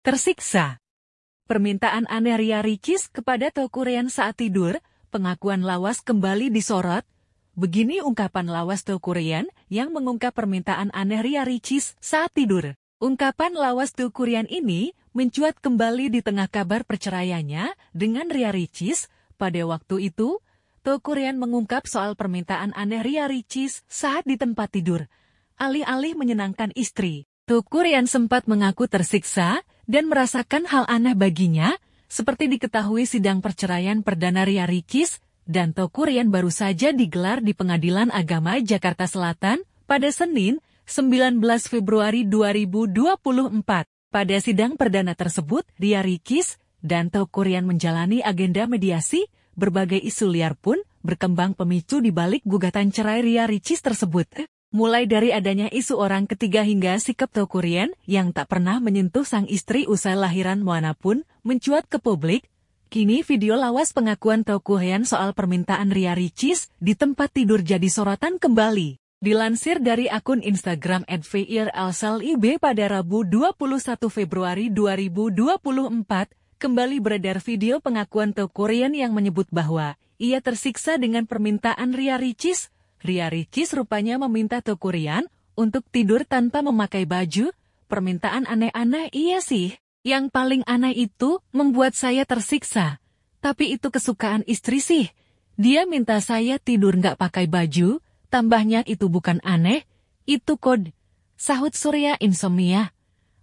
Tersiksa. Permintaan aneh Ria Ricis kepada Tokurian saat tidur, pengakuan lawas kembali disorot. Begini ungkapan lawas Tokurian yang mengungkap permintaan aneh Ria Ricis saat tidur. Ungkapan lawas Tokurian ini mencuat kembali di tengah kabar perceraiannya dengan Ria Ricis. Pada waktu itu, Tokurian mengungkap soal permintaan aneh Ria Ricis saat di tempat tidur. Alih-alih menyenangkan istri, Tokurian sempat mengaku tersiksa dan merasakan hal aneh baginya, seperti diketahui sidang perceraian Perdana Ria Rikis dan Tokurian baru saja digelar di Pengadilan Agama Jakarta Selatan pada Senin, 19 Februari 2024. Pada sidang perdana tersebut, Ria Rikis dan Tokurian menjalani agenda mediasi, berbagai isu liar pun berkembang pemicu di balik gugatan cerai Ria Ricis tersebut mulai dari adanya isu orang ketiga hingga sikap Tokurian yang tak pernah menyentuh sang istri usai lahiran Moana pun mencuat ke publik. Kini video lawas pengakuan Tokurian soal permintaan Ria Ricis di tempat tidur jadi sorotan kembali. Dilansir dari akun Instagram @virlsalib pada Rabu 21 Februari 2024, kembali beredar video pengakuan Tokurian yang menyebut bahwa ia tersiksa dengan permintaan Ria Ricis Ria Ricis rupanya meminta Tokurian untuk tidur tanpa memakai baju, permintaan aneh-aneh iya sih. Yang paling aneh itu membuat saya tersiksa. Tapi itu kesukaan istri sih. Dia minta saya tidur nggak pakai baju, tambahnya itu bukan aneh, itu kod. Sahut Surya insomnia.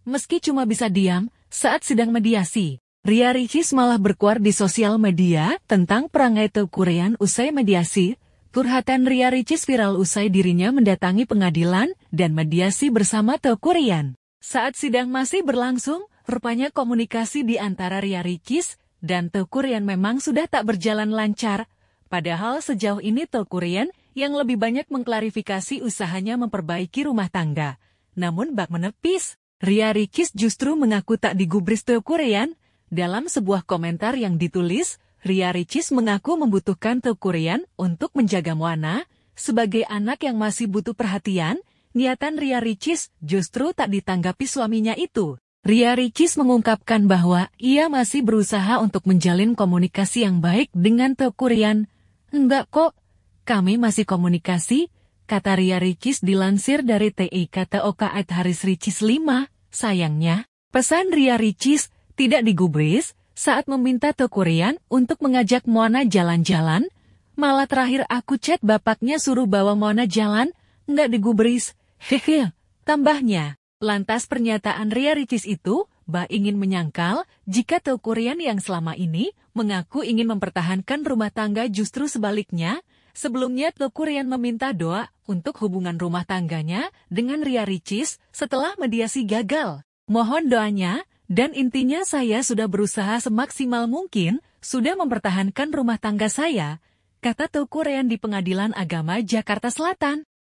Meski cuma bisa diam saat sidang mediasi, Ria Ricis malah berkuar di sosial media tentang perangai Tokurian usai mediasi, Curhatan Ria Ricis viral usai dirinya mendatangi pengadilan dan mediasi bersama Teuku Rian. Saat sidang masih berlangsung, rupanya komunikasi di antara Ria Ricis dan Teuku Rian memang sudah tak berjalan lancar. Padahal sejauh ini Teuku Rian yang lebih banyak mengklarifikasi usahanya memperbaiki rumah tangga. Namun bak menepis, Ria Ricis justru mengaku tak digubris Teuku Rian dalam sebuah komentar yang ditulis, Ria Ricis mengaku membutuhkan Teukurian untuk menjaga Moana, sebagai anak yang masih butuh perhatian, niatan Ria Ricis justru tak ditanggapi suaminya itu. Ria Ricis mengungkapkan bahwa ia masih berusaha untuk menjalin komunikasi yang baik dengan Teukurian. Enggak kok, kami masih komunikasi, kata Ria Ricis dilansir dari Oka at Haris Ricis 5, sayangnya. Pesan Ria Ricis tidak digubris, saat meminta Tokurian untuk mengajak Mona jalan-jalan, malah terakhir aku chat bapaknya suruh bawa Mona jalan, nggak digubris, hehe, tambahnya. Lantas pernyataan Ria Ricis itu, Ba ingin menyangkal jika Tokurian yang selama ini mengaku ingin mempertahankan rumah tangga justru sebaliknya, sebelumnya Tokurian meminta doa untuk hubungan rumah tangganya dengan Ria Ricis setelah mediasi gagal. Mohon doanya dan intinya saya sudah berusaha semaksimal mungkin, sudah mempertahankan rumah tangga saya, kata Teuku di Pengadilan Agama Jakarta Selatan.